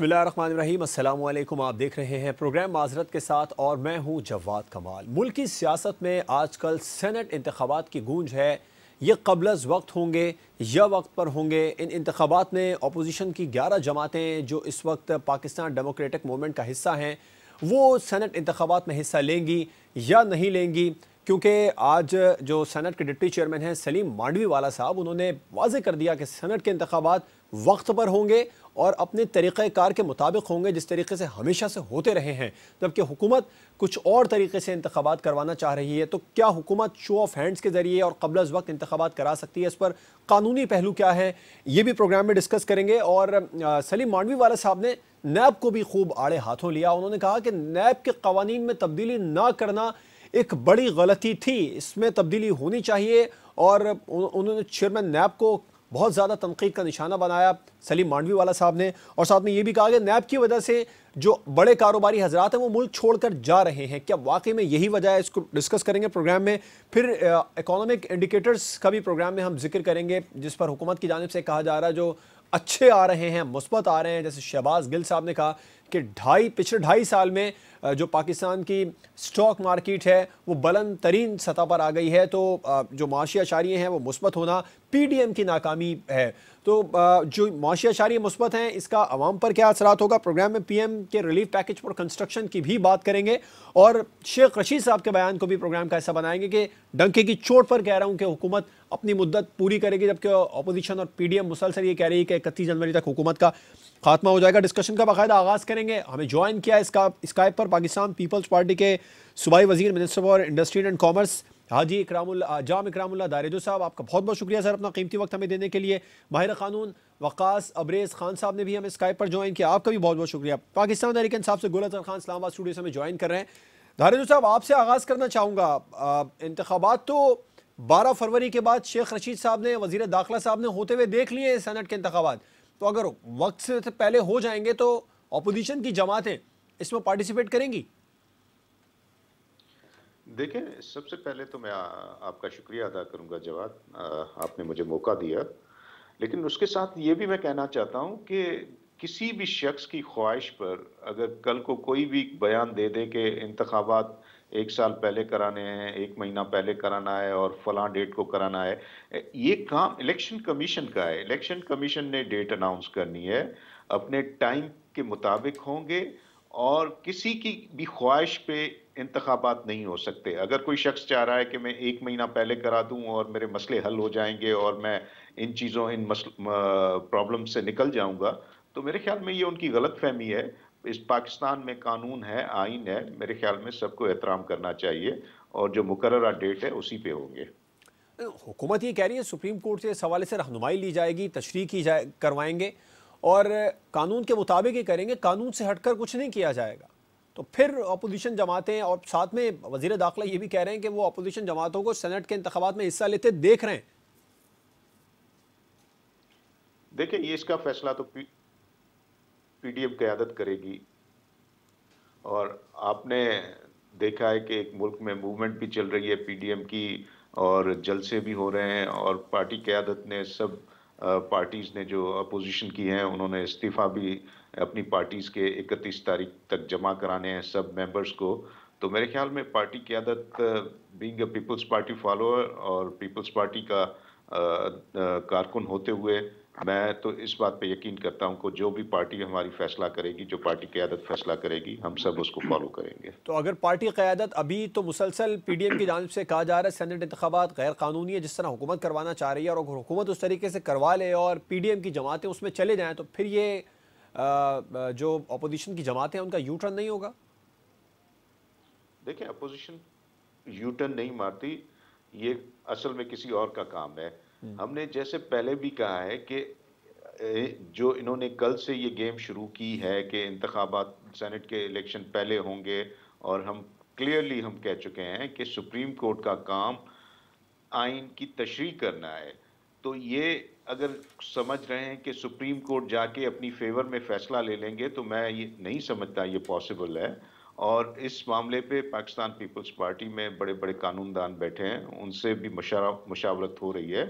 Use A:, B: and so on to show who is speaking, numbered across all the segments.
A: बसमिलीम आप देख रहे हैं प्रोग्राम माजरत के साथ और मैं हूं जवाद कमाल मुल्क की सियासत में आजकल सेनेट इंतबात की गूंज है ये कबल वक्त होंगे या वक्त पर होंगे इन इंतबात में अपोजिशन की ग्यारह जमातें जो इस वक्त पाकिस्तान डेमोक्रेटिक मूवमेंट का हिस्सा हैं वो सेनेट इंतबात में हिस्सा लेंगी या नहीं लेंगी क्योंकि आज जो सेनेट के डिप्टी चेयरमैन हैं सलीम मांडवी वाला साहब उन्होंने वाजे कर दिया कि सेनेट के इंतबात वक्त पर होंगे और अपने कार के मुताबिक होंगे जिस तरीके से हमेशा से होते रहे हैं जबकि हुकूमत कुछ और तरीके से इंतबात करवाना चाह रही है तो क्या हुकूमत शो ऑफ हैंड्स के ज़रिए और कबल अज वक्त इंतबात करा सकती है इस पर कानूनी पहलू क्या है ये भी प्रोग्राम में डिस्कस करेंगे और सलीम मांडवी वाला साहब ने नैब को भी खूब आड़े हाथों लिया उन्होंने कहा कि नैब के कवानीन में तब्दीली ना करना एक बड़ी गलती थी इसमें तब्दीली होनी चाहिए और उन्होंने चेयरमैन नैब को बहुत ज़्यादा तनकीद का निशाना बनाया सलीम मांडवी वाला साहब ने और साथ में ये भी कहा कि नैब की वजह से जो बड़े कारोबारी हजरात हैं वो मुल्क छोड़कर जा रहे हैं क्या वाकई में यही वजह है इसको डिस्कस करेंगे प्रोग्राम में फिर इकोनॉमिक इंडिकेटर्स का भी प्रोग्राम में हम जिक्र करेंगे जिस पर हुकूमत की जानब से कहा जा रहा है जो अच्छे आ रहे हैं मुस्बत आ रहे हैं जैसे शहबाज गिल साहब ने कहा कि ढाई पिछले ढाई साल में जो पाकिस्तान की स्टॉक मार्केट है वो बलंद तरीन सतह पर आ गई है तो जो माशी अशारियाँ हैं वो मुस्बत होना पी की नाकामी है तो जो मुआशी अशारे मुस्बत हैं इसका आवाम पर क्या असरात होगा प्रोग्राम में पी एम के रिलीफ पैकेज पर कंस्ट्रक्शन की भी बात करेंगे और शेख रशीद साहब के बयान को भी प्रोग्राम का ऐसा बनाएंगे कि डंके की चोट पर कह रहा हूँ कि हुकूमत अपनी मुद्दत पूरी करेगी जबकि अपोजिशन और पी डी एम मुसलसल ये कह रही है कि इकतीस जनवरी तक हुकूमत का खात्मा हो जाएगा डिस्कशन का बाकायदा आगाज़ करेंगे हमें ज्वाइन किया इसका स्काइप पर पाकिस्तान पीपल्स पार्टी के सूबाई वजीर minister for industry and commerce हाँ जी इकराम जाम इकराम दारेजो साहब आपका बहुत बहुत शुक्रिया सर अपना कीमती वक्त हमें देने के लिए माहिर कानून वक़ास अब्रेज खान साहब ने भी हमें स्काइप पर ज्वाइन किया आपका भी बहुत बहुत शुक्रिया पाकिस्तान तरीके साहब से गोला खान इस्लामाबाद स्टूडियो से हमें ज्वाइन कर रहे हैं दारेजो साहब आपसे आगाज़ करना चाहूँगा इंतबात तो बारह फरवरी के बाद शेख रशीद साहब ने वजीर दाखिला साहब ने होते हुए देख लिए सैनट के इंतबात तो अगर वक्त से पहले हो जाएंगे तो अपोजिशन की जमातें इसमें पार्टिसिपेट
B: करेंगी देखिए सबसे पहले तो मैं आ, आपका शुक्रिया अदा करूंगा जवाब आपने मुझे मौका दिया लेकिन उसके साथ ये भी मैं कहना चाहता हूं कि किसी भी शख्स की ख्वाहिश पर अगर कल को कोई भी बयान दे दे के इंतबात एक साल पहले कराने हैं एक महीना पहले कराना है और फला डेट को कराना है ये काम इलेक्शन कमीशन का है इलेक्शन कमीशन ने डेट अनाउंस करनी है अपने टाइम के मुताबिक होंगे और किसी की भी ख्वाहिश पे इंतबात नहीं हो सकते अगर कोई शख्स चाह रहा है कि मैं एक महीना पहले करा दूं और मेरे मसले हल हो जाएंगे और मैं इन चीज़ों इन प्रॉब्लम से निकल जाऊंगा तो मेरे ख्याल में ये उनकी गलत फहमी है इस पाकिस्तान में कानून है आइन है मेरे ख्याल में सबको एहतराम करना चाहिए और जो मुकर डेट है उसी पर होंगे
A: हुकूमत ये कह रही है सुप्रीम कोर्ट से इस हवाले से रहनुमाई ली जाएगी तशरी की जाए करवाएंगे और कानून के मुताबिक ही करेंगे कानून से हटकर कुछ नहीं किया जाएगा तो फिर अपोजिशन जमातें और साथ में वजीर दाखिला ये भी कह रहे हैं कि वो अपोजिशन जमातों को सेनेट के इंतबात में हिस्सा लेते देख रहे हैं
B: देखिए ये इसका फैसला तो पी पीडीएम क्यादत करेगी और आपने देखा है कि एक मुल्क में मूवमेंट भी चल रही है पीडीएम की और जलसे भी हो रहे हैं और पार्टी क्यादत ने सब पार्टीज़ ने जो अपोजिशन की हैं उन्होंने इस्तीफ़ा भी अपनी पार्टीज़ के इकतीस तारीख तक जमा कराने हैं सब मेंबर्स को तो मेरे ख्याल में पार्टी की आदत बींग पीपल्स पार्टी फॉलोअर और पीपल्स पार्टी का कारकुन होते हुए मैं तो इस बात पे यकीन करता हूं कि जो भी पार्टी हमारी फैसला करेगी जो पार्टी क्यादत फैसला करेगी हम सब उसको फॉलो करेंगे
A: तो अगर पार्टी क्यादत अभी तो मुसलसल पी डी एम की जानब से कहा जा रहा है सैनट इंतबात गैर कानूनी है जिस तरह हुकूमत करवाना चाह रही है और अगर हुकूमत उस तरीके से करवा ले और पी डी एम की जमातें उसमें चले जाएँ तो फिर ये जो अपोजिशन की जमातें हैं उनका यू टर्न नहीं होगा
B: देखिए अपोजिशन यू टर्न नहीं मारती ये असल में किसी और का काम है हम्म। हमने जैसे पहले भी कहा है कि जो इन्होंने कल से ये गेम शुरू की है कि इंतबात सेनेट के इलेक्शन पहले होंगे और हम क्लियरली हम कह चुके हैं कि सुप्रीम कोर्ट का काम आइन की तशरी करना है तो ये अगर समझ रहे हैं कि सुप्रीम कोर्ट जाके अपनी फेवर में फैसला ले लेंगे तो मैं ये नहीं समझता ये पॉसिबल है और इस मामले पे पाकिस्तान पीपल्स पार्टी में बड़े बड़े कानूनदान बैठे हैं उनसे भी मुशावरत हो रही है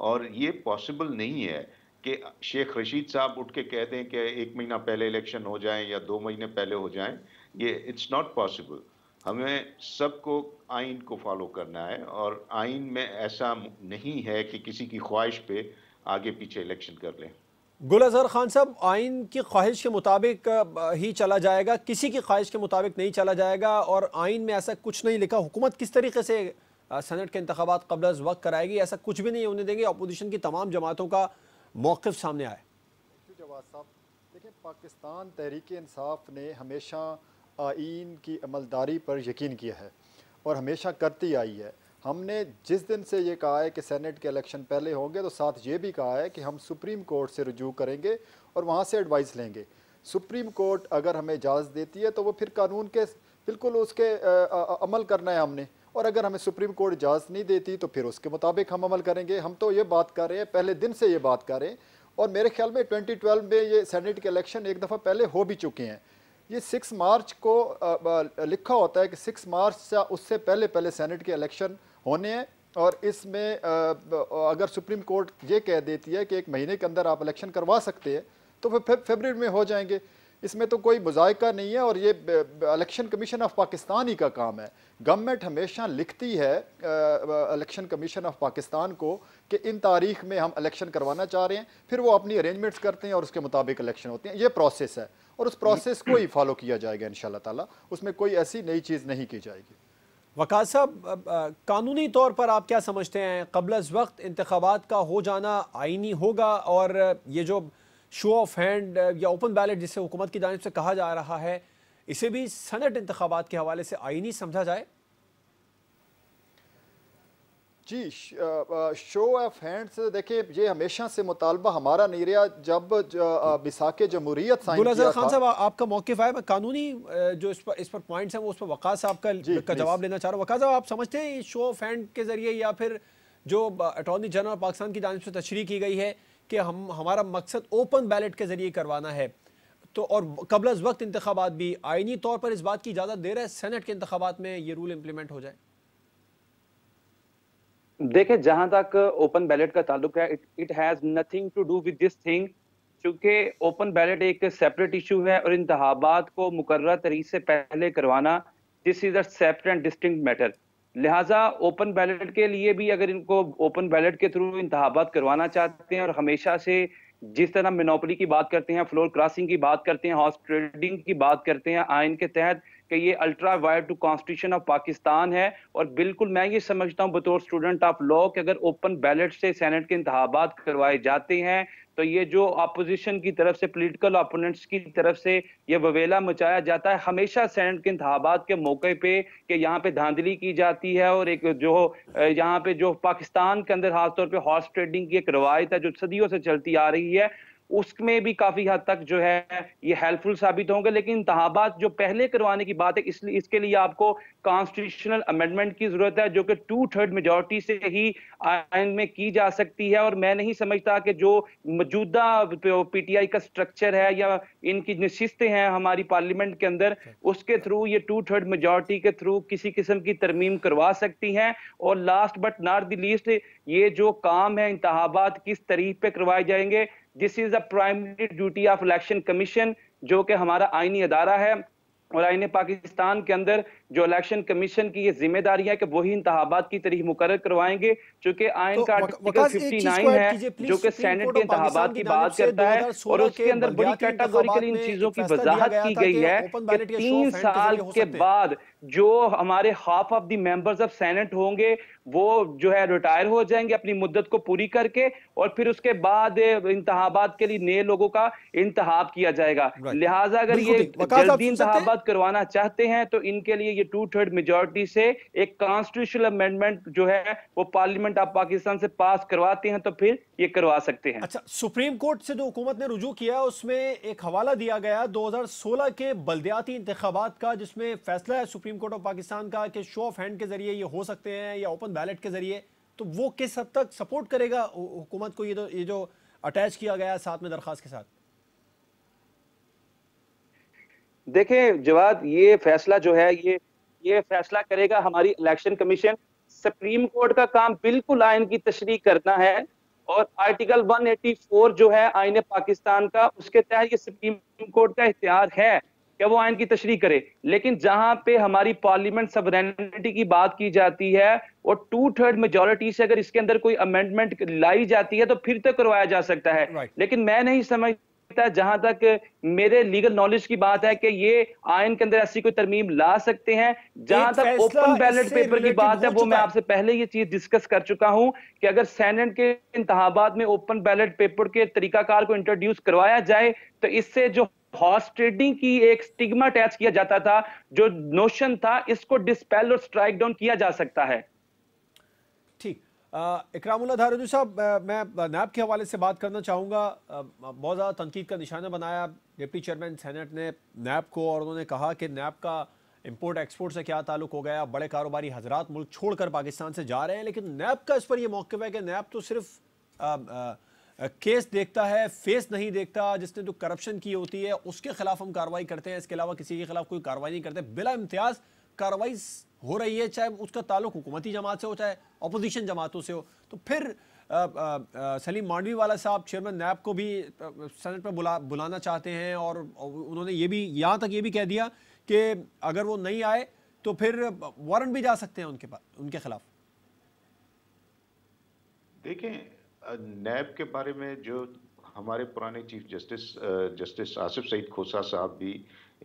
B: और ये पॉसिबल नहीं है कि शेख रशीद साहब उठ के कह दें कि एक महीना पहले इलेक्शन हो जाए या दो महीने पहले हो जाए ये इट्स नॉट पॉसिबल हमें सबको आइन को फॉलो करना है और आइन में ऐसा नहीं है कि किसी की ख्वाहिश पे आगे पीछे इलेक्शन कर लें
A: अजहर खान साहब आइन की ख्वाहिश के मुताबिक ही चला जाएगा किसी की ख्वाहिश के मुताबिक नहीं चला जाएगा और आइन में ऐसा कुछ नहीं लिखा हुकूमत किस तरीके से सेनेट के इंतबात कबल वक्त कराएगी ऐसा कुछ भी नहीं होने देंगे अपोजिशन की तमाम जमातों का मौक़ सामने आए
C: साहब देखिए पाकिस्तान तहरीक इंसाफ ने हमेशा आइन की अमलदारी पर यकीन किया है और हमेशा करती आई है हमने जिस दिन से ये कहा है कि सेनेट के इलेक्शन पहले होंगे तो साथ ये भी कहा है कि हम सुप्रीम कोर्ट से रजू करेंगे और वहाँ से एडवाइस लेंगे सुप्रीम कोर्ट अगर हमें इजाज़त देती है तो वो फिर कानून के बिल्कुल उसके आ, आ, अमल करना है हमने और अगर हमें सुप्रीम कोर्ट इजाज़त नहीं देती तो फिर उसके मुताबिक हम अमल करेंगे हम तो ये बात कर रहे हैं पहले दिन से ये बात कर रहे हैं और मेरे ख्याल में 2012 में ये सैनेट के इलेक्शन एक दफ़ा पहले हो भी चुके हैं ये 6 मार्च को लिखा होता है कि 6 मार्च से उससे पहले पहले सैनेट के इलेक्शन होने हैं और इसमें अगर सुप्रीम कोर्ट ये कह देती है कि एक महीने के अंदर आप इलेक्शन करवा सकते हैं तो फिर फेबर में हो जाएंगे इसमें तो कोई मुजायका नहीं है और ये इलेक्शन कमीशन ऑफ पाकिस्तान ही का काम है गवर्नमेंट हमेशा लिखती है इलेक्शन कमीशन ऑफ पाकिस्तान को कि इन तारीख में हम इलेक्शन करवाना चाह रहे हैं फिर वो अपनी अरेंजमेंट्स करते हैं और उसके मुताबिक इलेक्शन होते हैं ये प्रोसेस है और उस प्रोसेस को ही फॉलो किया जाएगा इन ताला उसमें कोई ऐसी नई चीज़ नहीं की जाएगी वक़ा साहब कानूनी तौर पर आप क्या
A: समझते हैं कबल वक्त इंतबात का हो जाना आइनी होगा और ये जो शो ऑफ हैंड या ओपन बैलेट जिसे हुकूमत की जानब से कहा जा रहा है इसे भी सनत इंतबात के हवाले से आईनी समझा जाए
C: जी शो ऑफ हैंड्स देखिए ये हमेशा से मुतालबा हमारा नहीं रहा जब बिसाक जमहूरियत खान साहब
A: आपका मौकफ है मैं कानूनी जो इस पर इस पर पॉइंट्स हैं वो उस पर वकास साहब का, जी, का जवाब लेना चाह रहा हूँ वकास साहब आप समझते हैं शो ऑफ हैंड के ज़रिए या फिर जो अटॉर्नी जनरल पाकिस्तान की जानब से तशरी की गई है कि हम हमारा मकसद ओपन बैलेट के ज़रिए करवाना है तो और कबल अज वक्त इंतबात भी आइनी तौर पर इस बात की इजाज़त दे रहा है सेनेट के इंतबात में ये रूल इम्प्लीमेंट हो जाए
D: देखिये जहां तक ओपन बैलेट का ताल्लुक है it has nothing to do with this thing क्योंकि ओपन बैलेट एक सेपरेट इशू है और इंतबात को मुकर तरीके से पहले करवाना this is a separate distinct matter लिहाजा ओपन बैलेट के लिए भी अगर इनको ओपन बैलेट के थ्रू इंतबात करवाना चाहते हैं और हमेशा से जिस तरह मिनोपली की बात करते हैं फ्लोर क्रॉसिंग की बात करते हैं हॉर्स ट्रेडिंग की बात करते हैं आयन के तहत कि ये ultra vires to constitution of Pakistan है और बिल्कुल मैं ये समझता हूँ बतौर स्टूडेंट ऑफ लॉ कि अगर ओपन बैलेट से सेनेट के इंतबात करवाए जाते हैं तो ये जो अपोजिशन की तरफ से पॉलिटिकल अपोनेंट्स की तरफ से ये ववेला मचाया जाता है हमेशा सैनेट के इंतबात के मौके पे कि यहाँ पे धांधली की जाती है और एक जो यहाँ पे जो पाकिस्तान के अंदर खासतौर पर हॉर्स ट्रेडिंग की एक रवायत है जो सदियों से चलती आ रही है उसमें भी काफी हद तक जो है ये हेल्पफुल साबित होंगे लेकिन इंतबात जो पहले करवाने की बात है इसलिए इसके लिए आपको कॉन्स्टिट्यूशनल अमेंडमेंट की जरूरत है जो कि टू थर्ड मेजोरिटी से ही आयन में की जा सकती है और मैं नहीं समझता कि जो मौजूदा पीटीआई का स्ट्रक्चर है या इनकी नशिस्तें हैं हमारी पार्लियामेंट के अंदर उसके थ्रू ये टू थर्ड मेजोरिटी के थ्रू किसी किस्म की तरमीम करवा सकती हैं और last but not the least ये जो काम है इंतबात किस तरीक पे करवाए जाएंगे this is the primary duty of election commission जो कि हमारा आईनी अदारा है और आईने पाकिस्तान के अंदर जो इलेक्शन कमीशन की ये जिम्मेदारी है कि वही इंतबात की तरीके मुकर करवाएंगे चूंकि आयन का आर्टिकल फिफ्टी नाइन है जो कि सैनेट के इंतबात की बात करता है और उसके अंदर बड़ी कैटागोरिकल इन चीजों की वजाहत की गई है कि तीन साल के बाद जो हमारे half of the members of senate होंगे वो जो है रिटायर हो जाएंगे अपनी मुद्दत को पूरी करके और फिर उसके बाद इंतबात के लिए नए लोगों का इंतहाब किया जाएगा लिहाजा अगर ये जल्दी इंतबात करवाना चाहते हैं तो इनके लिए ये टू थर्ड मेजोरिटी से एक कॉन्स्टिट्यूशनल अमेंडमेंट जो है वो पार्लियामेंट ऑफ पाकिस्तान से पास करवाते हैं तो फिर ये करवा सकते हैं अच्छा
A: सुप्रीम कोर्ट से जो हुकूमत ने रुजू किया उसमें एक हवाला दिया गया 2016 के बल्दियाती इंतबात का जिसमें फैसला है सुप्रीम कोर्ट ऑफ पाकिस्तान का कि शो ऑफ हैंड के जरिए ये हो सकते हैं या ओपन बैलेट के जरिए तो वो किस हद तक सपोर्ट करेगा हुकूमत को ये जो ये जो अटैच किया गया साथ में दरख्वास्त के साथ
D: देखें जवाब ये फैसला जो है ये ये फैसला करेगा हमारी इलेक्शन कमीशन सुप्रीम कोर्ट का काम बिल्कुल आयन की तशरी करना है और आर्टिकल 184 जो है आयन पाकिस्तान का उसके तहत ये सुप्रीम कोर्ट का इख्तियार है कि वो आयन की तशरी करे लेकिन जहां पे हमारी पार्लियामेंट सवरेनिटी की बात की जाती है और टू थर्ड मेजोरिटी से अगर इसके अंदर कोई अमेंडमेंट लाई जाती है तो फिर तक तो करवाया जा सकता है right. लेकिन मैं नहीं समझ सकता है जहां तक मेरे लीगल नॉलेज की बात है कि ये आयन के अंदर ऐसी कोई तरमीम ला सकते हैं जहां तक ओपन बैलेट पेपर की बात है वो मैं आपसे पहले ये चीज डिस्कस कर चुका हूं कि अगर सैनेट के इंतहाबाद में ओपन बैलेट पेपर के तरीकाकार को इंट्रोड्यूस करवाया जाए तो इससे जो ट्रेडिंग की एक स्टिग्मा अटैच किया जाता था जो नोशन था इसको डिस्पेल और स्ट्राइक डाउन किया जा सकता है
A: इकरामुल्ला धारजू साहब मैं नैब के हवाले से बात करना चाहूँगा बहुत ज़्यादा तनकीद का निशाना बनाया डिप्टी चेयरमैन सेनेट ने नैब को और उन्होंने कहा कि नैब का इम्पोर्ट एक्सपोर्ट से क्या ताल्लुक हो गया बड़े कारोबारी हजरात मुल्क छोड़कर पाकिस्तान से जा रहे हैं लेकिन नैब का इस पर यह मौक़ है कि नैब तो सिर्फ आ, आ, केस देखता है फेस नहीं देखता जिसने तो करप्शन की होती है उसके खिलाफ हम कार्रवाई करते हैं इसके अलावा किसी के खिलाफ कोई कार्रवाई नहीं करते बिला इम्तियाज कार्रवाई हो रही है चाहे उसका ताल्लुक हुकूमती जमात से हो चाहे अपोजिशन जमातों से हो तो फिर आ, आ, आ, सलीम मांडवी वाला साहब चेयरमैन नैब को भी सेनेट पर बुला बुलाना चाहते हैं और उन्होंने ये भी यहाँ तक ये भी कह दिया कि अगर वो नहीं आए तो फिर वारंट भी जा सकते हैं उनके पास उनके खिलाफ
B: देखें नैब के बारे में जो हमारे पुराने chief justice justice Asif Saeed Khosa साहब भी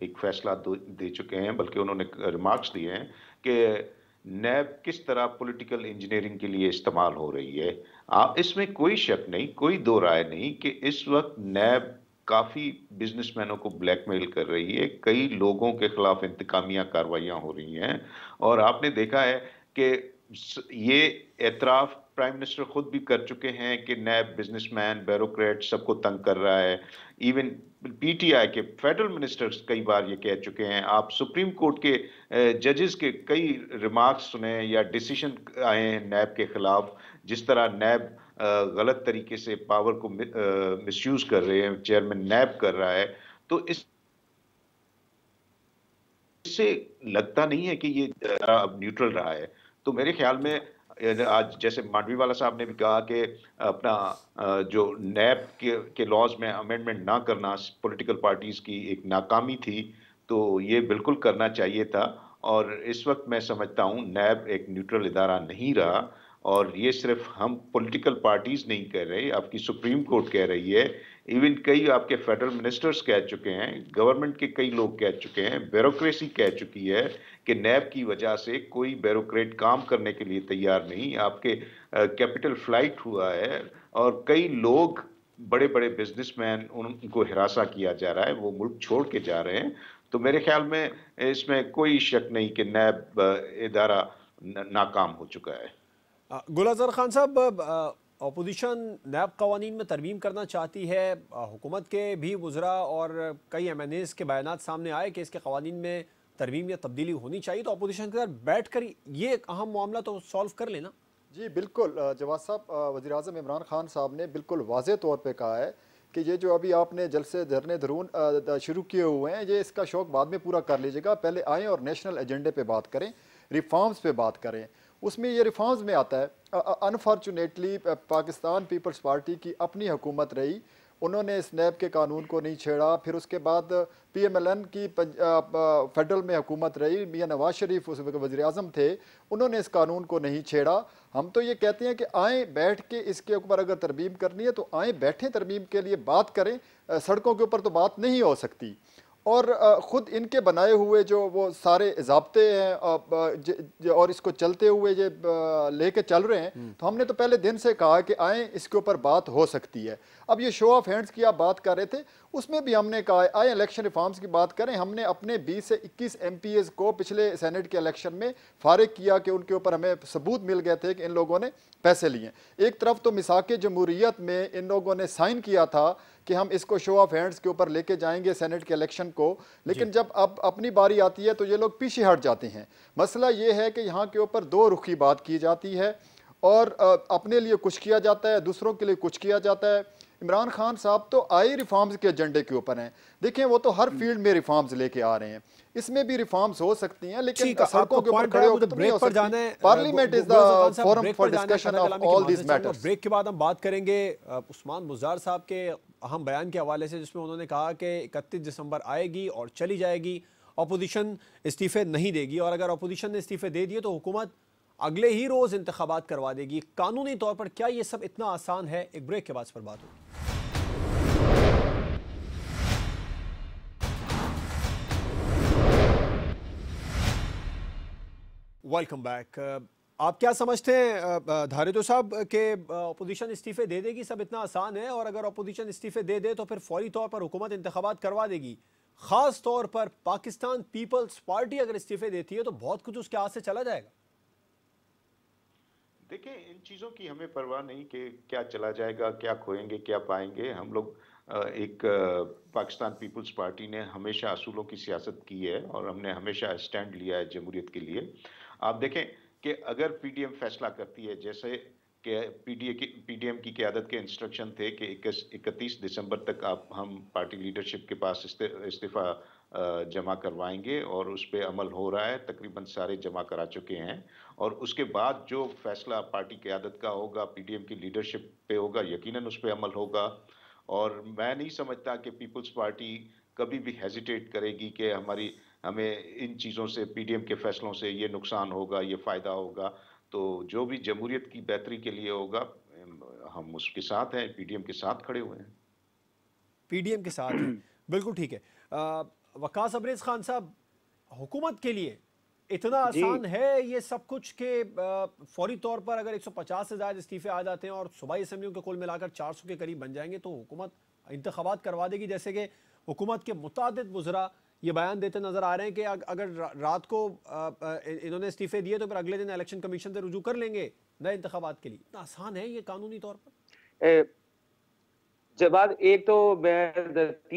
B: एक फैसला दे चुके हैं बल्कि उन्होंने रिमार्क्स दिए हैं कि नैब किस तरह पॉलिटिकल इंजीनियरिंग के लिए इस्तेमाल हो रही है आप इसमें कोई शक नहीं कोई दो राय नहीं कि इस वक्त नैब काफ़ी बिजनेसमैनों को ब्लैकमेल कर रही है कई लोगों के खिलाफ इंतकामिया कार्रवाइयाँ हो रही हैं और आपने देखा है कि ये एतराफ़ प्राइम मिनिस्टर खुद भी कर चुके हैं कि नैब बिजनेसमैन ब्यूरोक्रेट सबको तंग कर रहा है इवन पीटीआई के फेडरल मिनिस्टर्स कई बार ये कह चुके हैं आप सुप्रीम कोर्ट के जजेस के कई रिमार्क्स सुने या डिसीजन आए हैं नैब के खिलाफ जिस तरह नैब गलत तरीके से पावर को मिसयूज कर रहे हैं चेयरमैन नैब कर रहा है तो इस इससे लगता नहीं है कि ये अब न्यूट्रल रहा है तो मेरे ख्याल में आज जैसे मांडवी वाला साहब ने भी कहा कि अपना जो नैब के, के लॉज में अमेंडमेंट ना करना पॉलिटिकल पार्टीज की एक नाकामी थी तो ये बिल्कुल करना चाहिए था और इस वक्त मैं समझता हूँ नैब एक न्यूट्रल इदारा नहीं रहा और ये सिर्फ हम पॉलिटिकल पार्टीज नहीं कह रहे आपकी सुप्रीम कोर्ट कह रही है इवन कई आपके फेडरल मिनिस्टर्स कह चुके हैं गवर्नमेंट के कई लोग कह चुके हैं ब्यूरोक्रेसी कह चुकी है कि नैब की वजह से कोई ब्यूरोक्रेट काम करने के लिए तैयार नहीं आपके कैपिटल फ्लाइट हुआ है और कई लोग बड़े बड़े बिजनेसमैन उनको हिरासा किया जा रहा है वो मुल्क छोड़ के जा रहे हैं तो मेरे ख्याल में इसमें कोई शक नहीं कि नैब इदारा नाकाम हो चुका है
A: गुलाजर खान साहब अपोजिशन नैब कवानीन में तरमीम करना चाहती है हुकूमत के भी वज्रा और कई एम एन एज़ के बयान सामने आए कि इसके कवानीन में तरमीम या तब्दीली होनी चाहिए तो अपोजिशन के साथ बैठ कर ये एक अहम मामला तो सॉल्व कर लेना
C: जी बिल्कुल जवाब साहब वजी अजम इमरान खान साहब ने बिल्कुल वाज तौर पर कहा है कि ये जो अभी आपने जलसे धरने धरून शुरू किए हुए हैं ये इसका शौक बाद में पूरा कर लीजिएगा पहले आएँ और नेशनल एजेंडे पर बात करें रिफॉर्म्स पर बात करें उसमें ये रिफॉर्म्स में आता है अनफॉर्चुनेटली पाकिस्तान पीपल्स पार्टी की अपनी हुकूमत रही उन्होंने स्नैप के कानून को नहीं छेड़ा फिर उसके बाद पी एम एल एन की फेडरल में हुकूमत रही मियाँ नवाज शरीफ उस वजी अजम थे उन्होंने इस कानून को नहीं छेड़ा हम तो ये कहते हैं कि आए बैठ के इसके ऊपर अगर तरमीम करनी है तो आए बैठें तरमीम के लिए बात करें सड़कों के ऊपर तो बात नहीं हो सकती और ख़ुद इनके बनाए हुए जो वो सारे जबते हैं और इसको चलते हुए ये लेके चल रहे हैं हम्म। तो हमने तो पहले दिन से कहा कि आए इसके ऊपर बात हो सकती है अब ये शो ऑफ हैंड्स की आप बात कर रहे थे उसमें भी हमने कहा आए इलेक्शन रिफॉर्म्स की बात करें हमने अपने 20 से 21 एम को पिछले सेनेट के इलेक्शन में फारिग किया कि उनके ऊपर हमें सबूत मिल गए थे कि इन लोगों ने पैसे लिए एक तरफ तो मिसाक जमहूरीत में इन लोगों ने साइन किया था कि हम इसको शो ऑफ हैंड्स के ऊपर लेके जाएंगे सेनेट के इलेक्शन को लेकिन जब अब अपनी बारी आती है तो ये लोग पीछे हट जाते हैं मसला ये है कि यहाँ के ऊपर दो रुखी बात की जाती है और अपने लिए कुछ किया जाता है दूसरों के लिए कुछ किया जाता है इमरान खान साहब तो आए रिफॉर्म्स के एजेंडे के ऊपर हैं देखें वो तो हर फील्ड हम्म। में रिफॉर्म्स लेके आ रहे हैं इसमें भी रिफॉर्म्स हो सकती हैं लेकिन सड़कों के ऊपर खड़े होकर तो नहीं हो सकती parliament is the forum for discussion of all this matters
A: break के बाद हम बात करेंगे उस्मान मुजार साहब के अहम बयान के हवाले से जिसमें उन्होंने कहा कि इकतीस दिसंबर आएगी और चली जाएगी अपोजिशन इस्तीफे नहीं देगी और अगर अपोजिशन ने इस्तीफे दे दिए तो हुकूमत अगले ही रोज इंतबात करवा देगी कानूनी तौर पर क्या यह सब इतना आसान है एक ब्रेक के बाद पर बात होगी वेलकम बैक uh, आप क्या समझते हैं uh, uh, धारितो साहब के अपोजिशन इस्तीफ़े दे देगी सब इतना आसान है और अगर अपोजिशन इस्तीफ़े दे दे तो फिर फौरी तौर पर हुकूमत इंतबात करवा देगी ख़ास तौर पर पाकिस्तान पीपल्स पार्टी अगर इस्तीफ़े देती है तो बहुत कुछ उसके हाथ से चला जाएगा
B: देखिए इन चीज़ों की हमें परवाह नहीं कि क्या चला जाएगा क्या खोएंगे क्या पाएंगे हम लोग एक पाकिस्तान पीपल्स पार्टी ने हमेशा असूलों की सियासत की है और हमने हमेशा स्टैंड लिया है जमहूरियत के लिए आप देखें कि अगर पीडीएम फैसला करती है जैसे कि पीडीए की पीडीएम की क्यादत के इंस्ट्रक्शन थे कि इकतीस दिसंबर तक आप हम पार्टी लीडरशिप के पास इस्तीफ़ा जमा करवाएंगे और उस पर अमल हो रहा है तकरीबन सारे जमा करा चुके हैं और उसके बाद जो फैसला पार्टी की आदत का होगा पीडीएम की लीडरशिप पे होगा यकीनन उस पर अमल होगा और मैं नहीं समझता कि पीपल्स पार्टी कभी भी हेजिटेट करेगी कि हमारी हमें इन चीज़ों से पीडीएम के फैसलों से ये नुकसान होगा ये फ़ायदा होगा तो जो भी जमहूरियत की बेहतरी के लिए होगा हम उसके साथ हैं पीडीएम के साथ खड़े हुए हैं
A: पीडीएम के साथ बिल्कुल ठीक है आ... वकास अब्रेज खान साहब हुकूमत के लिए इतना आसान है ये सब कुछ के फौरी तौर पर अगर 150 से ज्यादा इस्तीफे आ जाते हैं और सुबह असम्बलियों के कुल मिलाकर 400 के करीब बन जाएंगे तो हुकूमत इंतबात करवा देगी जैसे कि हुकूमत के मुतद बुजरा ये बयान देते नजर आ रहे हैं कि अगर रात को इन्होंने इस्तीफे दिए तो फिर अगले दिन इलेक्शन कमीशन से रुजू कर लेंगे नए इंतबात के लिए इतना आसान है ये कानूनी तौर
D: पर जवाब एक तो मैं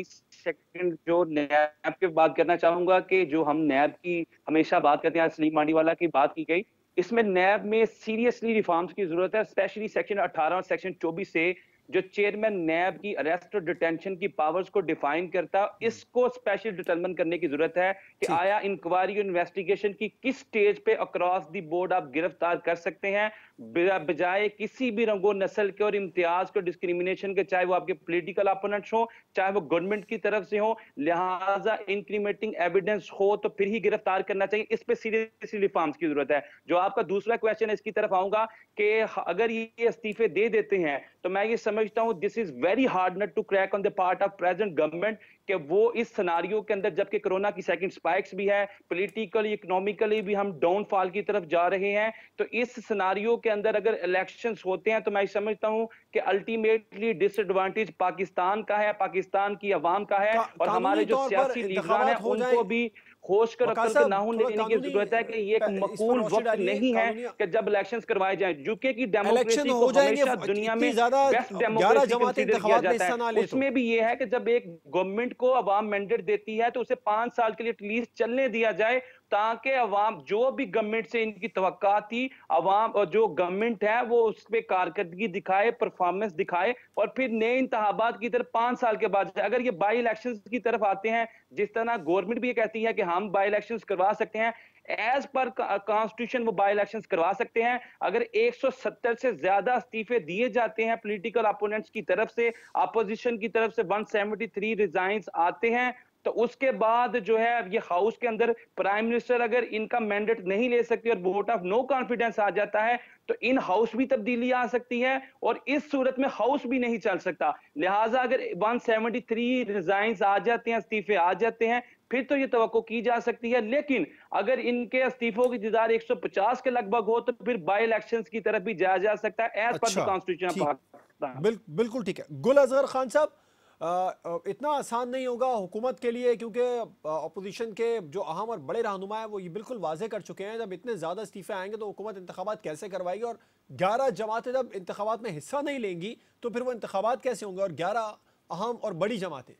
D: सेकंड जो नैब के बात करना चाहूंगा कि जो हम नैब की हमेशा बात करते हैं सलीम मांडी वाला की बात की गई इसमें नैब में सीरियसली रिफॉर्म्स की जरूरत है स्पेशली सेक्शन 18 और सेक्शन 24 से जो चेयरमैन नैब की अरेस्ट और डिटेंशन की पावर्स को डिफाइन करता है इसको स्पेशल डिटर्मन करने की जरूरत है कि आया इंक्वायरी और इन्वेस्टिगेशन की किस स्टेज पे अक्रॉस दी बोर्ड आप गिरफ्तार कर सकते हैं बजाय किसी भी रंगो नस्ल के और इम्तियाज के डिस्क्रिमिनेशन के चाहे वो आपके पोलिटिकल अपोनेंट्स हो चाहे वो गवर्नमेंट की तरफ से हो लिहाजा इंक्रीमेटिंग एविडेंस हो तो फिर ही गिरफ्तार करना चाहिए इस पर सीरियसली रिफॉर्म्स की जरूरत है जो आपका दूसरा क्वेश्चन है इसकी तरफ आऊंगा कि अगर ये इस्तीफे दे देते हैं तो मैं ये समझता हूँ this is very hard nut to crack on the part of present government कि वो इस सिनारियों के अंदर जबकि कोरोना की सेकंड स्पाइक्स भी है पॉलिटिकली इकोनॉमिकली भी हम डाउनफॉल की तरफ जा रहे हैं तो इस सिनारियों के अंदर अगर इलेक्शंस होते हैं तो मैं समझता हूं कि अल्टीमेटली डिसएडवांटेज पाकिस्तान का है पाकिस्तान की अवाम का है और हमारे जो सियासी लीडर हैं उनको भी खोश कर अक्ल के ना होने देने की जरूरत है कि ये एक मकूल वक्त नहीं है कि जब इलेक्शन करवाए जाए यूके की डेमोक्रेसी को हमेशा दुनिया में बेस्ट डेमोक्रेसी कंसीडर किया जाता है तो। उसमें भी ये है कि जब एक गवर्नमेंट को अवाम मैंडेट देती है तो उसे पांच साल के लिए एटलीस्ट चलने दिया जाए ताकि अवाम जो भी गवर्नमेंट से इनकी तो थी अवाम जो गवर्नमेंट है वो उस पर कारकर्दगी दिखाए परफॉर्मेंस दिखाए और फिर नए इंतबात की तरफ पांच साल के बाद अगर ये बाई इलेक्शन की तरफ आते हैं जिस तरह गवर्नमेंट भी ये कहती है कि हम बाई इलेक्शन करवा सकते हैं एज पर कॉन्स्टिट्यूशन वो बाई इलेक्शन करवा सकते हैं अगर 170 से ज्यादा इस्तीफे दिए जाते हैं पॉलिटिकल अपोनेंट्स की तरफ से अपोजिशन की तरफ से 173 रिजाइंस आते हैं तो उसके बाद जो है अब ये हाउस के अंदर प्राइम मिनिस्टर अगर इनका मैंडेट नहीं ले सकती और वोट ऑफ नो कॉन्फिडेंस आ जाता है तो इन हाउस भी तब्दीली आ सकती है और इस सूरत में हाउस भी नहीं चल सकता लिहाजा अगर 173 रिजाइन आ जाते हैं इस्तीफे आ जाते हैं फिर तो ये तो की जा सकती है लेकिन अगर इनके इस्तीफों की दीदार 150 के लगभग हो तो फिर बाई इलेक्शन की तरफ भी जाया जा सकता है एज पर कॉन्स्टिट्यूशन बिल्कुल ठीक है गुल अजहर खान साहब इतना
A: आसान नहीं होगा हुकूमत के लिए क्योंकि अपोजिशन के जो अहम और बड़े रहनुमा हैं वो ये बिल्कुल वाजे कर चुके हैं जब इतने ज़्यादा इस्तीफ़े आएंगे तो हुकूमत इंतबात कैसे करवाएगी और ग्यारह जमातें जब इंतबात में हिस्सा नहीं लेंगी तो फिर वो इंतबात कैसे होंगे और ग्यारह अहम और बड़ी जमातें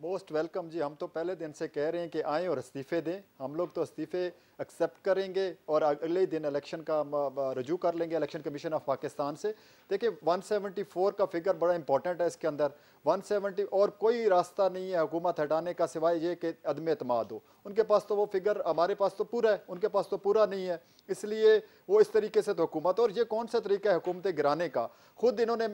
C: मोस्ट वेलकम जी हम तो पहले दिन से कह रहे हैं कि आएँ और इस्तीफ़े दें हम लोग तो इस्तीफ़े एक्सेप्ट करेंगे और अगले दिन इलेक्शन का रजू कर लेंगे इलेक्शन कमीशन ऑफ पाकिस्तान से देखिए 174 का फिगर बड़ा इंपॉर्टेंट है इसके अंदर 170 और कोई रास्ता नहीं है हुकूमत हटाने का सिवाय ये कि अदम अतमाद हो उनके पास तो वो फिगर हमारे पास तो पूरा है उनके पास तो पूरा नहीं है इसलिए वो इस तरीके से तो हुकूमत और ये कौन सा तरीका है हुकूमतें गिराने का खुद इन्होंने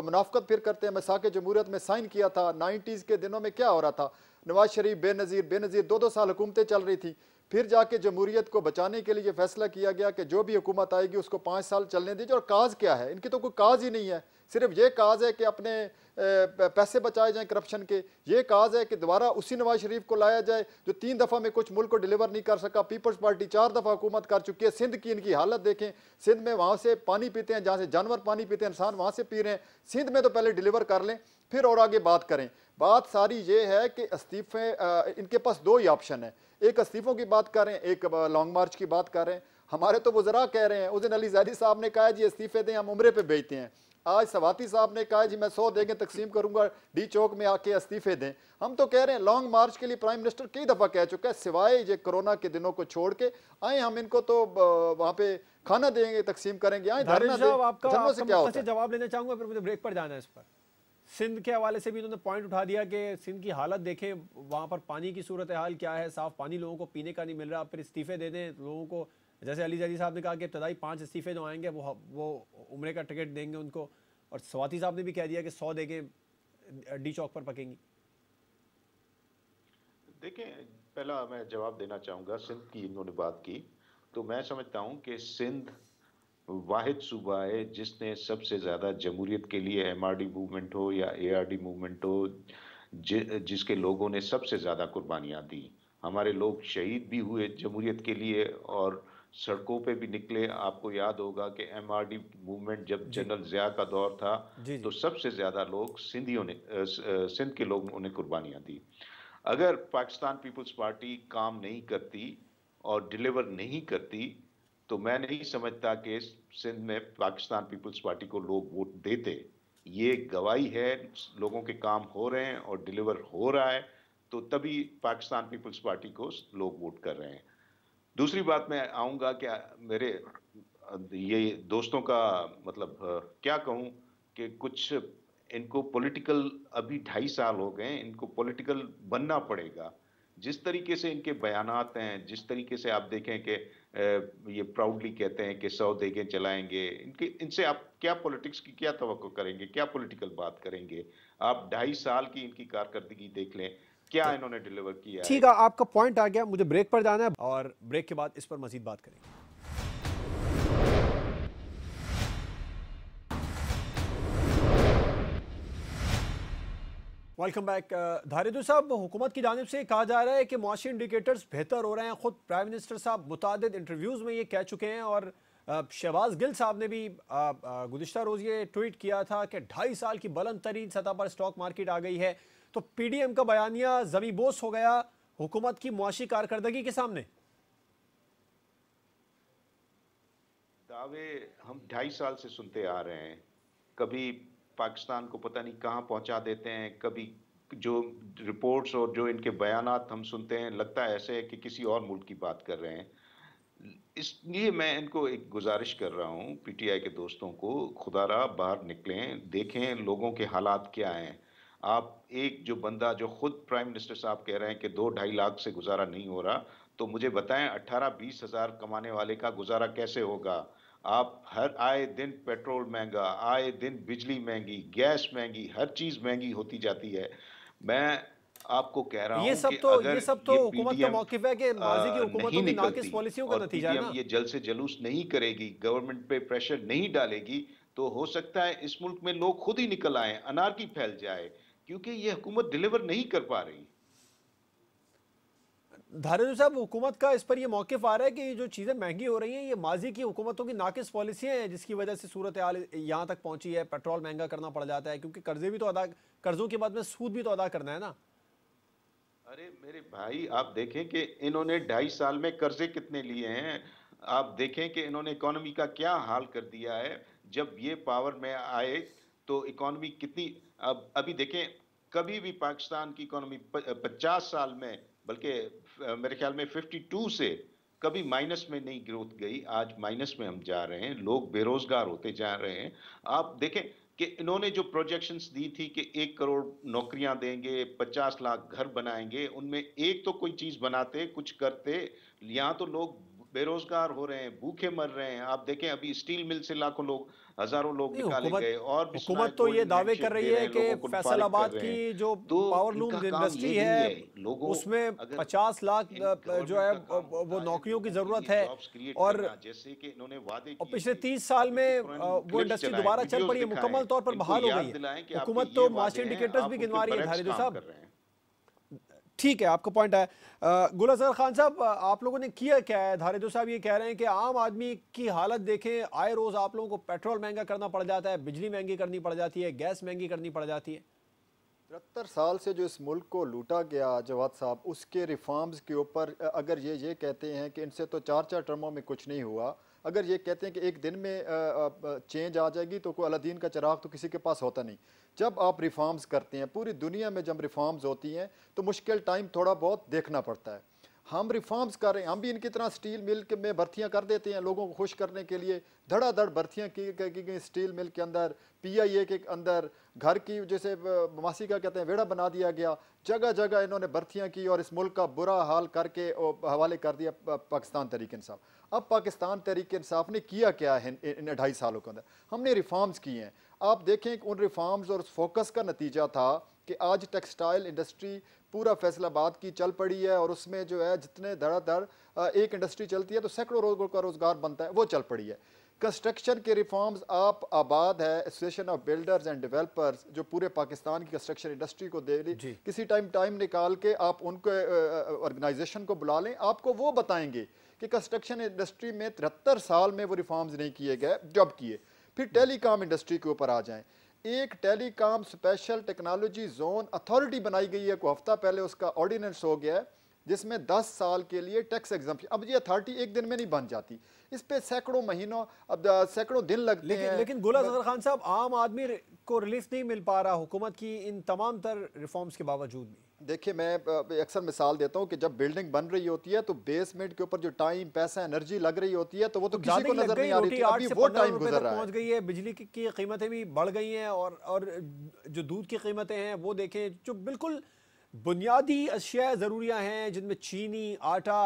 C: मुनाफ्त फिर करते हैं मसाक जमहूरत में साइन किया था नाइन्टीज़ के दिनों में क्या हो रहा था नवाज शरीफ बेनज़ीर बेनज़ीर दो दो साल हुकूमतें चल रही थी फिर जाके जमहूरीत को बचाने के लिए ये फैसला किया गया कि जो भी हुकूमत आएगी उसको पाँच साल चलने दीजिए और काज क्या है इनकी तो कोई काज ही नहीं है सिर्फ ये काज है कि अपने पैसे बचाए जाएं करप्शन के ये काज है कि दोबारा उसी नवाज शरीफ को लाया जाए जो तीन दफ़ा में कुछ मुल्क को डिलीवर नहीं कर सका पीपल्स पार्टी चार दफ़ा हुकूमत कर चुकी है सिंध की इनकी हालत देखें सिंध में वहाँ से पानी पीते हैं जहाँ से जानवर पानी पीते हैं इंसान वहाँ से पी रहे हैं सिंध में तो पहले डिलीवर कर लें फिर और आगे बात करें बात सारी ये है कि इस्तीफे इनके पास दो ही ऑप्शन है एक इस्तीफों की बात करें एक लॉन्ग मार्च की बात हैं हमारे तो वजरा कह रहे हैं उस दिन अली जहरी साहब ने कहा जी इस्तीफे दें हम उम्रे पे बेचते हैं आज सवाती साहब ने कहा जी मैं सौ देंगे तकसीम करूंगा डी चौक में आके इस्तीफे दें हम तो कह रहे हैं लॉन्ग मार्च के लिए प्राइम मिनिस्टर कई दफ़ा कह चुका है सिवाय ये कोरोना के दिनों को छोड़ के आए हम इनको तो वहाँ पे खाना देंगे तकसीम करेंगे आए धरना से क्या
A: जवाब लेना चाहूंगा फिर मुझे ब्रेक पर जाना है इस पर सिंध के हवाले से भी इन्होंने पॉइंट उठा दिया कि सिंध की हालत देखें वहाँ पर पानी की सूरत हाल क्या है साफ़ पानी लोगों को पीने का नहीं मिल रहा फिर इस्तीफ़े दे दें लोगों को जैसे अली जदी साहब ने कहा कि इब्तदाई पाँच इस्तीफ़े जो आएंगे वो वो उम्र का टिकट देंगे उनको और स्वाति साहब ने भी कह दिया कि सौ देखें डी चौक पर पकेंगी
B: देखें पहला मैं जवाब देना चाहूँगा सिंध की इन्होंने बात की तो मैं समझता हूँ कि सिंध वाहिद सूबा है जिसने सबसे ज़्यादा जमहूरीत के लिए एम मूवमेंट हो या ए मूवमेंट हो जि, जिसके लोगों ने सबसे ज़्यादा कुर्बानियाँ दी हमारे लोग शहीद भी हुए जमहूरीत के लिए और सड़कों पे भी निकले आपको याद होगा कि एम मूवमेंट जब जनरल जिया का दौर था तो सबसे ज़्यादा लोग सिंधियों ने सिंध के लोगों ने कुर्बानियाँ दी अगर पाकिस्तान पीपल्स पार्टी काम नहीं करती और डिलीवर नहीं करती तो मैं नहीं समझता कि सिंध में पाकिस्तान पीपल्स पार्टी को लोग वोट देते ये गवाही है लोगों के काम हो रहे हैं और डिलीवर हो रहा है तो तभी पाकिस्तान पीपल्स पार्टी को लोग वोट कर रहे हैं दूसरी बात मैं आऊँगा कि मेरे ये दोस्तों का मतलब क्या कहूँ कि कुछ इनको पॉलिटिकल अभी ढाई साल हो गए इनको पॉलिटिकल बनना पड़ेगा जिस तरीके से इनके बयान हैं जिस तरीके से आप देखें कि ये प्राउडली कहते हैं कि सौ देगे चलाएंगे इनके इनसे आप क्या पॉलिटिक्स की क्या तो करेंगे क्या पॉलिटिकल बात करेंगे आप ढाई साल की इनकी कारकर्दगी देख लें क्या तो इन्होंने डिलीवर किया ठीक है
A: आपका पॉइंट आ गया मुझे ब्रेक पर जाना है और ब्रेक के बाद इस पर मजीद बात करेंगे वेलकम बैक धारिदू साहब हुकूमत की जानब से कहा जा रहा है कि मुआशी इंडिकेटर्स बेहतर हो रहे हैं खुद प्राइम मिनिस्टर साहब मुतद इंटरव्यूज़ में ये कह चुके हैं और uh, शहबाज गिल साहब ने भी uh, uh, गुजशत रोज़ ये ट्वीट किया था कि ढाई साल की बुलंद तरीन सतह पर स्टॉक मार्केट आ गई है तो पी डी एम का बयानिया जमीबोस हो गया हुकूमत की मुआशी कारकर्दगी के सामने
B: दावे हम ढाई साल से सुनते आ रहे हैं कभी पाकिस्तान को पता नहीं कहाँ पहुँचा देते हैं कभी जो रिपोर्ट्स और जो इनके बयान हम सुनते हैं लगता है ऐसे है कि किसी और मुल्क की बात कर रहे हैं इसलिए मैं इनको एक गुजारिश कर रहा हूँ पीटीआई के दोस्तों को खुदारा बाहर निकलें देखें लोगों के हालात क्या हैं आप एक जो बंदा जो खुद प्राइम मिनिस्टर साहब कह रहे हैं कि दो ढाई लाख से गुजारा नहीं हो रहा तो मुझे बताएं अट्ठारह बीस हज़ार कमाने वाले का गुजारा कैसे होगा आप हर आए दिन पेट्रोल महंगा आए दिन बिजली महंगी गैस महंगी हर चीज़ महंगी होती जाती है मैं आपको कह रहा हूँ तो- ये सब तो ये सब तो हुकूमत का मौकफ है ये जल से जलूस नहीं करेगी गवर्नमेंट पे प्रेशर नहीं डालेगी तो हो सकता है इस मुल्क में लोग खुद ही निकल आए अनारकी फैल जाए क्योंकि ये हुकूमत डिलीवर नहीं कर पा रही
A: धारेन्द्र साहब हुकूमत का इस पर यह मौके आ रहा है कि ये जो चीज़ें महंगी हो रही हैं ये माजी की हुकूमतों की नाकस पॉलिसियाँ हैं जिसकी वजह से सूरत हाल यहाँ तक पहुँची है पेट्रोल महंगा करना पड़ जाता है क्योंकि कर्जे भी तो अदा कर्जों के बाद में सूद भी तो अदा करना है ना
B: अरे मेरे भाई आप देखें कि इन्होंने ढाई साल में कर्जे कितने लिए हैं आप देखें कि इन्होंने इकोनॉमी का क्या हाल कर दिया है जब ये पावर में आए तो इकोनॉमी कितनी अब अभी देखें कभी भी पाकिस्तान की इकोनॉमी पचास साल में बल्कि मेरे ख्याल में 52 से कभी माइनस में नहीं ग्रोथ गई आज माइनस में हम जा रहे हैं लोग बेरोजगार होते जा रहे हैं आप देखें कि इन्होंने जो प्रोजेक्शंस दी थी कि एक करोड़ नौकरियां देंगे पचास लाख घर बनाएंगे उनमें एक तो कोई चीज़ बनाते कुछ करते यहाँ तो लोग बेरोजगार हो रहे हैं भूखे मर रहे हैं आप देखें अभी स्टील मिल से लाखों लोग हजारों लोग निकाले गए और हुकूमत तो ये दावे कर रही है कि फैसलाबाद की जो पावर लूम इंडस्ट्री है उसमें
A: 50 लाख जो है वो नौकरियों की जरूरत है और
B: जैसे कि इन्होंने वादे और
A: पिछले 30 साल में वो इंडस्ट्री दोबारा चल पड़ी है मुकम्मल तौर पर बहाल हो गई है हुकूमत तो मास्टर इंडिकेटर्स भी गिनवा रही है साहब ठीक है आपका पॉइंट है अजहर खान साहब आप लोगों ने किया क्या है धारेदो साहब ये कह रहे हैं कि आम आदमी की हालत देखें आए रोज़ आप लोगों को पेट्रोल महंगा करना पड़ जाता है बिजली महंगी करनी पड़ जाती है गैस महंगी करनी पड़ जाती है
C: तिहत्तर साल से जो इस मुल्क को लूटा गया जवाद साहब उसके रिफॉर्म्स के ऊपर अगर ये ये कहते हैं कि इनसे तो चार चार टर्मों में कुछ नहीं हुआ अगर ये कहते हैं कि एक दिन में चेंज आ जाएगी तो कोई अलादीन का चराग तो किसी के पास होता नहीं जब आप रिफॉर्म्स करते हैं पूरी दुनिया में जब रिफॉर्म्स होती हैं तो मुश्किल टाइम थोड़ा बहुत देखना पड़ता है हम रिफॉर्म्स कर रहे हैं हम भी इनकी तरह स्टील मिल के में भर्तियाँ कर देते हैं लोगों को खुश करने के लिए धड़ाधड़ भर्तियाँ की गई स्टील मिल के अंदर पीआईए के अंदर घर की जैसे मासी का कहते हैं वेड़ा बना दिया गया जगह जगह इन्होंने भर्तियाँ की और इस मुल्क का बुरा हाल करके हवाले कर दिया पाकिस्तान तरीके साहब अब पाकिस्तान तहरीक इंसाफ ने किया क्या है इन ढाई सालों के अंदर हमने रिफॉर्म्स किए हैं आप देखें कि उन रिफॉर्म्स और उस फोकस का नतीजा था कि आज टेक्सटाइल इंडस्ट्री पूरा फैसलाबाद की चल पड़ी है और उसमें जो है जितने धड़ाधड़ एक इंडस्ट्री चलती है तो सैकड़ों रोज का रोज़गार बनता है वो चल पड़ी है कंस्ट्रक्शन के रिफॉर्म्स आप आबाद है association of builders and developers जो पूरे पाकिस्तान की कंस्ट्रक्शन इंडस्ट्री को दे दी किसी टाइम टाइम निकाल के आप उनके ऑर्गेनाइजेशन को बुला लें आपको वो बताएंगे कि कंस्ट्रक्शन इंडस्ट्री में तिहत्तर साल में वो रिफॉर्म्स नहीं किए गए जब किए फिर टेलीकॉम इंडस्ट्री के ऊपर आ जाएं एक telecom special technology zone authority बनाई गई है को हफ्ता पहले उसका ऑर्डिनेंस हो गया है जिसमें 10 साल के लिए टैक्स एग्जाम अब ये अथॉरिटी एक दिन में नहीं बन जाती इस पे सैकड़ों महीनों अब सैकड़ों दिन लगते लेकिन, हैं लेकिन गोला सदर
A: खान साहब आम आदमी को रिलीफ नहीं मिल पा रहा हुकूमत की इन तमाम तर रिफॉर्म्स के बावजूद
C: भी देखिए मैं अक्सर मिसाल देता हूँ कि जब बिल्डिंग बन रही होती है तो बेसमेंट के ऊपर जो टाइम पैसा एनर्जी लग रही होती है तो वो तो, तो किसी को नजर नहीं आ रही अभी वो टाइम गुजर रहा है पहुंच
A: गई है बिजली की, की कीमतें भी बढ़ गई हैं और और जो दूध की कीमतें हैं वो देखें जो बिल्कुल बुनियादी अशिया ज़रूरियाँ हैं जिनमें चीनी आटा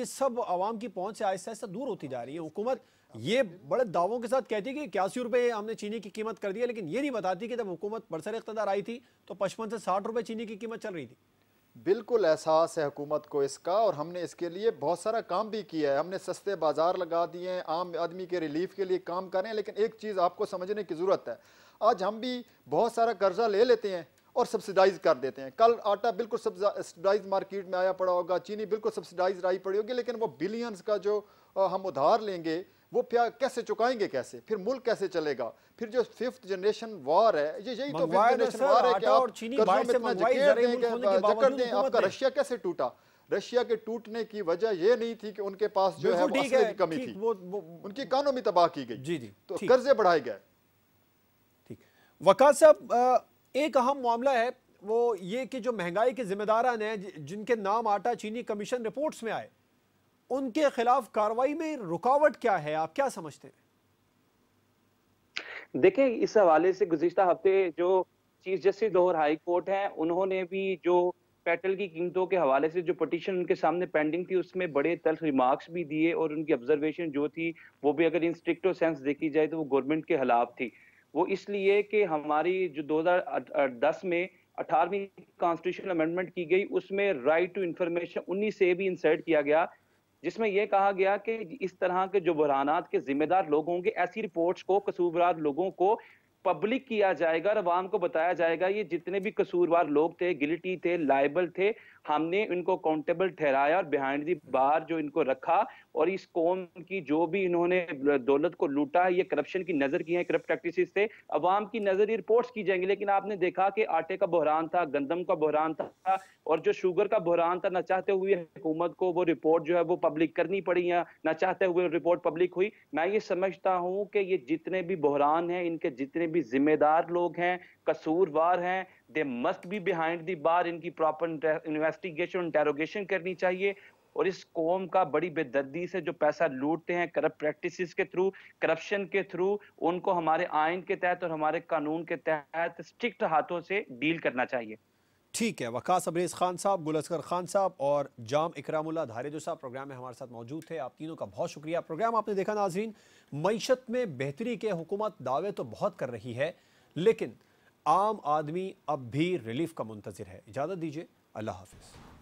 A: ये सब आवाम की पहुँच से आहिस्ता आहिस्ता दूर होती जा रही है हुकूमत ये बड़े दावों के साथ कहती है कि इक्यासी रुपये हमने चीनी की कीमत कर दी है लेकिन ये नहीं बताती कि जब हुकूमत बरसर इकतदार आई थी तो पचपन से साठ रुपये चीनी की कीमत
C: चल रही थी बिल्कुल एहसास है हुकूमत को इसका और हमने इसके लिए बहुत सारा काम भी किया है हमने सस्ते बाज़ार लगा दिए हैं आम आदमी के रिलीफ के लिए काम कर रहे हैं लेकिन एक चीज़ आपको समझने की ज़रूरत है आज हम भी बहुत सारा कर्जा ले लेते हैं और सब्सिडाइज कर देते हैं कल आटा बिल्कुल सब्सिडाइज मार्केट में आया पड़ा होगा चीनी बिल्कुल सब्सिडाइज आई पड़ी होगी लेकिन वो बिलियंस का जो हम उधार लेंगे वो प्याज कैसे चुकाएंगे कैसे फिर मुल्क कैसे चलेगा फिर जो फिफ्थ जनरेशन वॉर है ये यही तो फिफ्थ जनरेशन वार है कि आप दें आपका रशिया कैसे टूटा रशिया के टूटने की वजह यह नहीं थी कि उनके पास जो है की कमी थी वो, वो, उनकी इकानमी तबाह की गई जी जी तो कर्जे बढ़ाए गए ठीक वकात साहब एक अहम मामला है वो ये कि जो
A: महंगाई के जिम्मेदार हैं जिनके नाम आटा चीनी कमीशन रिपोर्ट्स में आए उनके खिलाफ कार्रवाई में रुकावट क्या है आप क्या समझते हैं
D: देखें इस हवाले से गुजशत हफ्ते जो chief justice Lahore high court हैं उन्होंने भी जो पेट्रोल की कीमतों के हवाले से जो पटिशन उनके सामने पेंडिंग थी उसमें बड़े तल्ख रिमार्क्स भी दिए और उनकी ऑब्जर्वेशन जो थी वो भी अगर इन स्ट्रिक्टो सेंस देखी जाए तो वो गवर्नमेंट के खिलाफ थी वो इसलिए कि हमारी जो 2010 में अठारहवीं कॉन्स्टिट्यूशन अमेंडमेंट की गई उसमें राइट टू इंफॉर्मेशन उन्नीस से भी इंसर्ट किया गया जिसमें यह कहा गया कि इस तरह के जो बुराना के जिम्मेदार लोग होंगे ऐसी रिपोर्ट्स को कसूरवार लोगों को पब्लिक किया जाएगा और आवाम को बताया जाएगा ये जितने भी कसूरवार लोग थे गिलिटी थे लाइबल थे हमने इनको काउंटेबल ठहराया और बिहाइंड दी बार जो इनको रखा और इस कौम की जो भी इन्होंने दौलत को लूटा ये करप्शन की नज़र की है करप्ट प्रैक्टिस से अवाम की नज़र ये रिपोर्ट की जाएंगी लेकिन आपने देखा कि आटे का बहरान था गंदम का बहरान था और जो शुगर का बहरान था ना चाहते हुए हुकूमत को वो रिपोर्ट जो है वो पब्लिक करनी पड़ी या ना चाहते हुए रिपोर्ट पब्लिक हुई मैं ये समझता हूँ कि ये जितने भी बहरान हैं इनके जितने भी जिम्मेदार लोग हैं कसूरवार हैं they must be behind the bar इनकी प्रॉपर इन्वेस्टिगेशन इंटेरोगेशन करनी चाहिए और इस कौम का बड़ी बेदर्दी से जो पैसा लूटते हैं करप्ट प्रैक्टिसेस के थ्रू करप्शन के थ्रू उनको हमारे आइन के तहत और हमारे कानून के तहत स्ट्रिक्ट हाथों से डील करना चाहिए ठीक है
A: वकास अब्रेज खान साहब गुलस्कर खान साहब और जाम इकरामुल्ला धारेजो साहब प्रोग्राम में हमारे साथ मौजूद थे आप तीनों का बहुत शुक्रिया प्रोग्राम आपने देखा नाजरीन मीशत में बेहतरी के हुकूमत दावे तो बहुत कर रही है लेकिन आम आदमी अब भी रिलीफ का मुंतजर है इजाज़त दीजिए अल्लाह हाफिज़